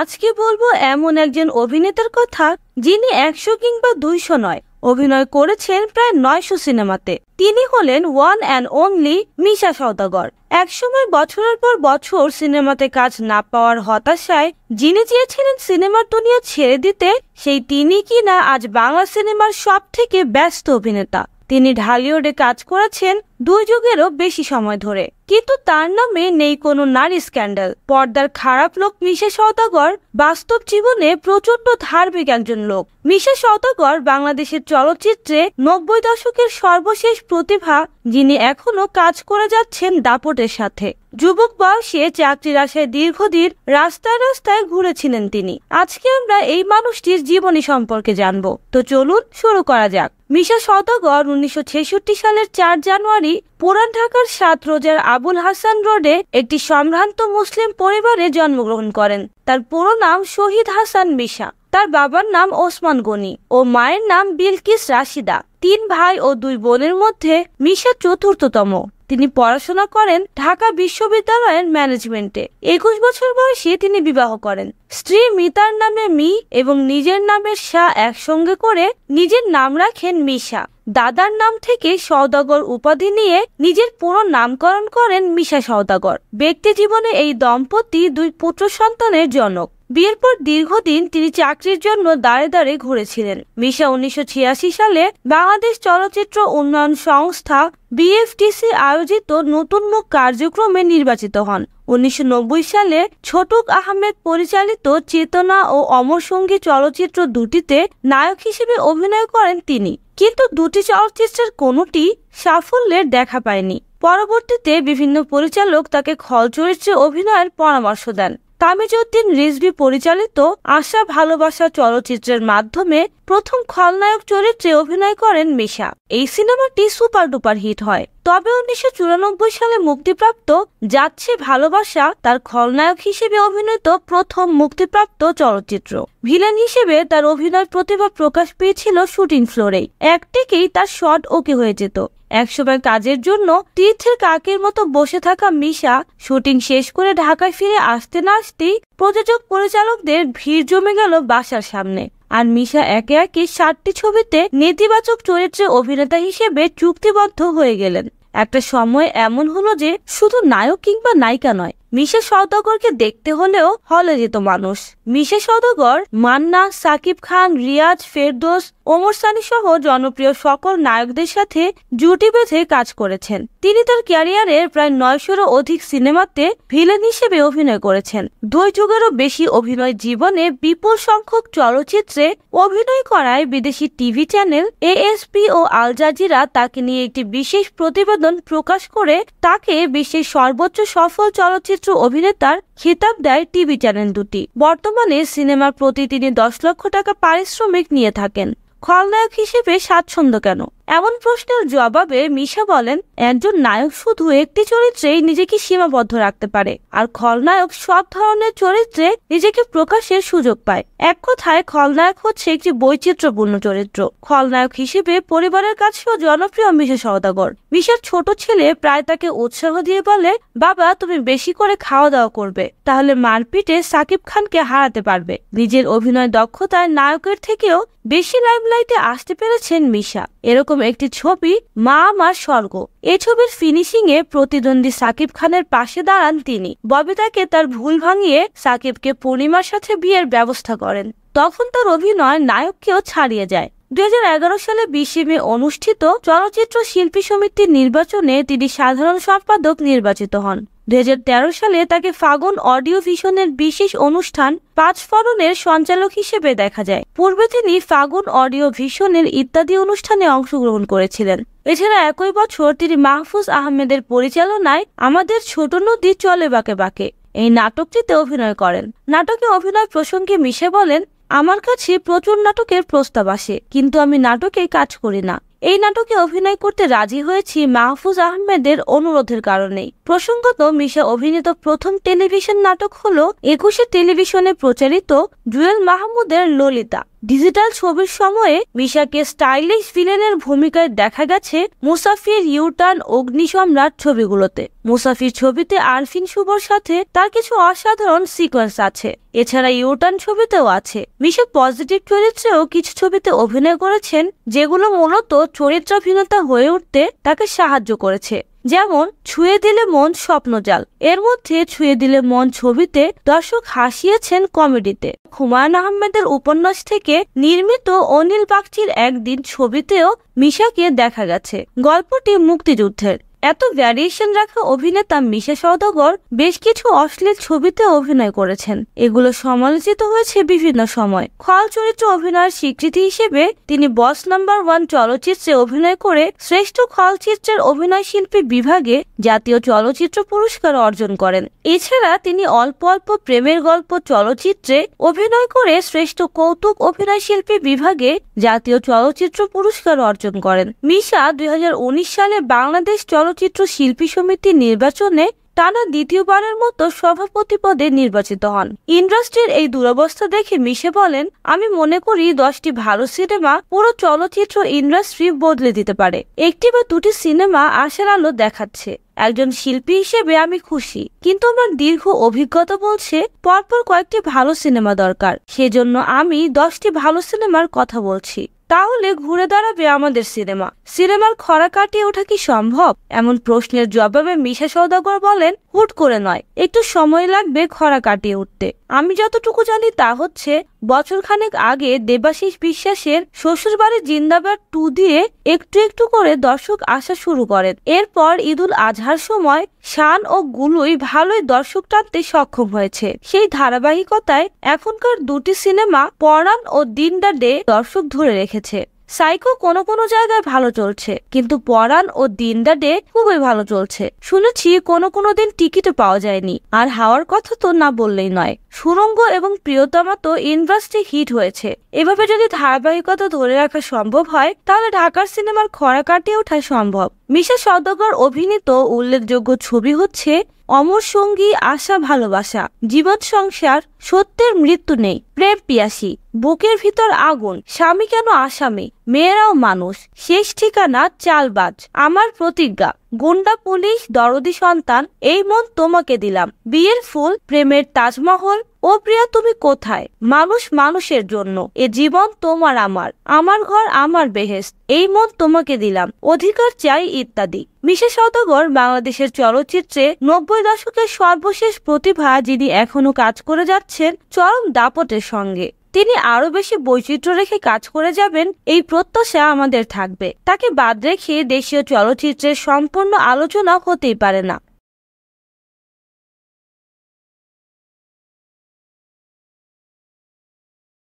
আজকে বলবো এমন একজন অভিনেতার কথা যিনি একশো কিংবা দুইশো নয় অভিনয় করেছেন প্রায় নয়শো সিনেমাতে তিনি হলেন one and only Misha Saudagar একসময় বছরের পর বছর সিনেমাতে কাজ না পাওয়ার হতাশায় যিনি চেয়েছিলেন সিনেমার দুনিয়া ছেড়ে দিতে সেই তিনি কিনা আজ বাংলা সিনেমার সব থেকে ব্যস্ত অভিনেতা তিনি ঢালিউডে কাজ করেছেন দুই যুগেরও বেশি সময় ধরে কিন্তু তার নামে নেই কোনো নারী স্ক্যান্ডাল পর্দার খারাপ লোক মিশে সওদাগর বাস্তব জীবনে প্রচন্ড ধার্মিক একজন লোক মিশা সওদাগর বাংলাদেশের চলচ্চিত্রে নব্বই দশকের সর্বশেষ প্রতিভা যিনি এখনো কাজ করে যাচ্ছেন দাপটের সাথে যুবক বয়সে চাকরির আশায় দীর্ঘদিন রাস্তায় রাস্তায় ঘুরেছিলেন তিনি আজকে আমরা এই মানুষটির জীবনী সম্পর্কে জানব তো চলুন শুরু করা যাক মিশা সদাগর উনিশশো সালের চার জানুয়ারি পুরান ঢাকার সাত রোজার আবুল হাসান রোডে একটি সম্ভ্রান্ত মুসলিম পরিবারে জন্মগ্রহণ করেন তার পুরো নাম শহীদ হাসান মিশা তার বাবার নাম ওসমান গনি ও মায়ের নাম বিলকিস রাশিদা তিন ভাই ও দুই বোনের মধ্যে মিশা চতুর্থতম তিনি পড়াশোনা করেন ঢাকা বিশ্ববিদ্যালয়ের ম্যানেজমেন্টে একুশ বছর বয়সে তিনি বিবাহ করেন স্ত্রী মিতার নামে মি এবং নিজের নামের শাহ একসঙ্গে করে নিজের নাম রাখেন মিশা দাদার নাম থেকে সৌদাগর উপাধি নিয়ে নিজের পুরো নামকরণ করেন মিশা সৌদাগর ব্যক্তি জীবনে এই দম্পতি দুই পুত্র সন্তানের জনক বিয়ের পর দীর্ঘদিন তিনি চাকরির জন্য দাঁড়ে দাঁড়ে ঘুরেছিলেন মিশা উনিশশো সালে বাংলাদেশ চলচ্চিত্র উন্নয়ন সংস্থা বিএফটিসি আয়োজিত নতুন মুখ কার্যক্রমে নির্বাচিত হন উনিশশো সালে ছোটুক আহমেদ পরিচালিত চেতনা ও অমর সঙ্গী চলচ্চিত্র দুটিতে নায়ক হিসেবে অভিনয় করেন তিনি কিন্তু দুটি চলচ্চিত্রের কোনটি সাফল্যের দেখা পায়নি পরবর্তীতে বিভিন্ন পরিচালক তাকে খল চরিত্রে অভিনয়ের পরামর্শ দেন তামিজউদ্দিন রিজভি পরিচালিত আশা ভালোবাসা চলচ্চিত্রের মাধ্যমে প্রথম খলনায়ক চরিত্রে অভিনয় করেন মিশা এই সিনেমাটি সুপার ডুপার হিট হয় তবে উনিশশো সালে মুক্তিপ্রাপ্ত যাচ্ছে ভালোবাসা তার খলনায়ক হিসেবে অভিনীত প্রথম মুক্তিপ্রাপ্ত চলচ্চিত্র ভিলেন হিসেবে তার অভিনয় প্রতিভা প্রকাশ পেয়েছিল শুটিং ফ্লোরেই একটিকেই তার শট ওকে হয়ে যেত একসময় কাজের জন্য তীর্থের কাকের মতো বসে থাকা মিশা শুটিং শেষ করে ঢাকায় ফিরে আসতে না আসতেই প্রযোজক পরিচালকদের ভিড় জমে গেল বাসার সামনে আর মিশা একে একে ষাটটি ছবিতে নেতিবাচক চরিত্রে অভিনেতা হিসেবে চুক্তিবদ্ধ হয়ে গেলেন একটা সময় এমন হলো যে শুধু নায়ক কিংবা নায়িকা নয় মিসেস সওদাগরকে দেখতে হলেও হলে যেত মানুষ মিশা সওদাগর মান্না সাকিব খান রিয়াজ ফেরদোস ওমর সানি সহ জনপ্রিয় সকল নায়কদের সাথে জুটি বেঁধে কাজ করেছেন তিনি তার ক্যারিয়ারে প্রায় নয়শোরও অধিক সিনেমাতে ভিলেন হিসেবে অভিনয় করেছেন দুই যুগেরও বেশি অভিনয় জীবনে বিপুল সংখ্যক চলচ্চিত্রে অভিনয় করায় বিদেশি টিভি চ্যানেল এএসপি ও আল জাজিরা তাকে নিয়ে একটি বিশেষ প্রতিবেদন প্রকাশ করে তাকে বিশ্বের সর্বোচ্চ সফল চলচ্চিত্র চলচ্চিত্র অভিনেতার খেতাব দেয় টিভি চ্যানেল দুটি বর্তমানে সিনেমার প্রতি তিনি দশ লক্ষ টাকা পারিশ্রমিক নিয়ে থাকেন খলনায়ক হিসেবে স্বাচ্ছন্দ্য কেন এমন প্রশ্নের জবাবে মিশা বলেন একজন নায়ক শুধু একটি চরিত্রেই নিজেকে সীমাবদ্ধ রাখতে পারে আর খলনায়ক সব ধরনের চরিত্রে নিজেকে প্রকাশের সুযোগ পায় এক কথায় খলনায়ক হচ্ছে একটি বৈচিত্র্যপূর্ণ চরিত্র খলনায়ক হিসেবে পরিবারের কাছেও জনপ্রিয় মিশা সওদাগর মিশার ছোট ছেলে প্রায় তাকে উৎসাহ দিয়ে বলে বাবা তুমি বেশি করে খাওয়া দাওয়া করবে তাহলে মারপিটে সাকিব খানকে হারাতে পারবে নিজের অভিনয় দক্ষতায় নায়কের থেকেও বেশি লাইমলাইটে আসতে পেরেছেন মিশা এরকম একটি ছবি মা আমার স্বর্গ এই ছবির ফিনিশিং এ প্রতিদ্বন্দ্বী সাকিব খানের পাশে দাঁড়ান তিনি ববিতাকে তার ভুল ভাঙিয়ে সাকিবকে পূর্ণিমার সাথে বিয়ের ব্যবস্থা করেন তখন তার অভিনয় নায়ককেও ছাড়িয়ে যায় দুই সালে বিশে মে অনুষ্ঠিত চলচ্চিত্র শিল্পী সমিতির নির্বাচনে তিনি সাধারণ সম্পাদক নির্বাচিত হন দু সালে তাকে ফাগুন অডিও ভিশনের বিশেষ অনুষ্ঠান পাঁচ ফরনের সঞ্চালক হিসেবে দেখা যায় পূর্বে তিনি ফাগুন অডিও ভিশনের ইত্যাদি অনুষ্ঠানে অংশগ্রহণ করেছিলেন এছাড়া একই বছর তিনি মাহফুজ আহমেদের পরিচালনায় আমাদের ছোট নদী চলে বাঁকে বাঁকে এই নাটকটিতে অভিনয় করেন নাটকে অভিনয় প্রসঙ্গে মিশে বলেন আমার কাছে প্রচুর নাটকের প্রস্তাব আসে কিন্তু আমি নাটকে কাজ করি না এই নাটকে অভিনয় করতে রাজি হয়েছি মাহফুজ আহমেদের অনুরোধের কারণে প্রসঙ্গত মিশা অভিনীত প্রথম টেলিভিশন নাটক হল একুশে টেলিভিশনে প্রচারিত জুয়েল মাহমুদের ললিতা ডিজিটাল ছবির সময়ে মিশাকে স্টাইলিশ ভিলেনের ভূমিকায় দেখা গেছে মুসাফির ইউটার্ন অগ্নি সম্রাট ছবিগুলোতে মুসাফির ছবিতে আরফিন শুভর সাথে তার কিছু অসাধারণ সিকোয়েন্স আছে এছাড়া ইউটার্ন ছবিতেও আছে মিশা পজিটিভ চরিত্রেও কিছু ছবিতে অভিনয় করেছেন যেগুলো মূলত চরিত্রাভিনেতা হয়ে উঠতে তাকে সাহায্য করেছে যেমন ছুঁয়ে দিলে মন স্বপ্নজাল এর মধ্যে ছুঁয়ে দিলে মন ছবিতে দর্শক হাসিয়েছেন কমেডিতে হুমায়ুন আহমেদের উপন্যাস থেকে নির্মিত অনিল বাগচির একদিন ছবিতেও মিশাকে দেখা গেছে গল্পটি মুক্তিযুদ্ধের এত ভ্যারিয়েশন রাখা অভিনেতা মিশা সদগর বেশ কিছু অশ্লীল ছবিতে অভিনয় করেছেন এগুলো সমালোচিত হয়েছে বিভিন্ন সময় খল চরিত্র অভিনয়ের স্বীকৃতি হিসেবে তিনি বস নাম্বার ওয়ান চলচ্চিত্রে অভিনয় করে শ্রেষ্ঠ খল চিত্রের অভিনয় শিল্পী বিভাগে জাতীয় চলচ্চিত্র পুরস্কার অর্জন করেন এছাড়া তিনি অল্প অল্প প্রেমের গল্প চলচ্চিত্রে অভিনয় করে শ্রেষ্ঠ কৌতুক অভিনয় শিল্পী বিভাগে জাতীয় চলচ্চিত্র পুরস্কার অর্জন করেন মিশা দুই সালে বাংলাদেশ চলচ্চিত্র চলচ্চিত্র শিল্পী সমিতির নির্বাচনে টানা দ্বিতীয়বারের মতো সভাপতি পদে নির্বাচিত হন ইন্ডাস্ট্রির এই দুরবস্থা দেখে মিশে বলেন আমি মনে করি দশটি ভালো সিনেমা পুরো চলচ্চিত্র ইন্ডাস্ট্রি বদলে দিতে পারে একটি বা দুটি সিনেমা আশার আলো দেখাচ্ছে একজন শিল্পী হিসেবে আমি খুশি কিন্তু আমার দীর্ঘ অভিজ্ঞতা বলছে পরপর কয়েকটি ভালো সিনেমা দরকার সেজন্য আমি দশটি ভালো সিনেমার কথা বলছি তাহলে ঘুরে দাঁড়াবে আমাদের সিনেমা সিনেমার খরা কাটিয়ে ওঠা কি সম্ভব এমন প্রশ্নের জবাবে মিশা সৌদাগর বলেন হুট করে নয় একটু সময় লাগবে খরা কাটিয়ে উঠতে আমি যতটুকু জানি তা হচ্ছে বছরখানেক আগে দেবাশিস বিশ্বাসের শ্বশুরবাড়ি জিন্দাবাদ টু দিয়ে একটু একটু করে দর্শক আসা শুরু করেন এরপর ঈদুল আজহার সময় শান ও গুলুই ভালোই দর্শক টানতে সক্ষম হয়েছে সেই ধারাবাহিকতায় এখনকার দুটি সিনেমা পরাণ ও দিনডা ডে দর্শক ধরে রেখেছে সাইকো কোনো কোনো জায়গায় ভালো চলছে কিন্তু পরাণ ও দিনদা ডে খুবই ভালো চলছে শুনেছি কোনো কোনো দিন টিকিটও পাওয়া যায়নি আর হাওয়ার কথা তো না বললেই নয় সুরঙ্গ এবং প্রিয়তমা তো ইন্ডাস্ট্রি হিট হয়েছে এভাবে যদি ধারাবাহিকতা ধরে রাখা সম্ভব হয় তাহলে ঢাকার সিনেমার খরা কাটিয়ে ওঠা সম্ভব মিশা সদগর অভিনীত উল্লেখযোগ্য ছবি হচ্ছে অমর সঙ্গী আশা ভালোবাসা জীবন সংসার সত্যের মৃত্যু নেই প্রেম পিয়াসী বুকের ভিতর আগুন স্বামী কেন আসামি মেয়েরাও মানুষ শেষ ঠিকানা চালবাজ আমার প্রতিজ্ঞা গুন্ডা পুলিশ দরদি সন্তান এই মন তোমাকে দিলাম বিয়ের ফুল প্রেমের তাজমহল ও প্রিয়া তুমি কোথায় মানুষ মানুষের জন্য এ জীবন তোমার আমার আমার ঘর আমার বেহেস এই মন তোমাকে দিলাম অধিকার চাই ইত্যাদি মিসেস সদগর বাংলাদেশের চলচ্চিত্রে নব্বই দশকের সর্বশেষ প্রতিভা যিনি এখনো কাজ করে যাচ্ছেন চরম দাপটের সঙ্গে তিনি আরো বেশি বৈচিত্র্য রেখে কাজ করে যাবেন এই প্রত্যাশা আমাদের থাকবে তাকে বাদ রেখে দেশীয় চলচ্চিত্রের সম্পূর্ণ আলোচনা হতেই পারে না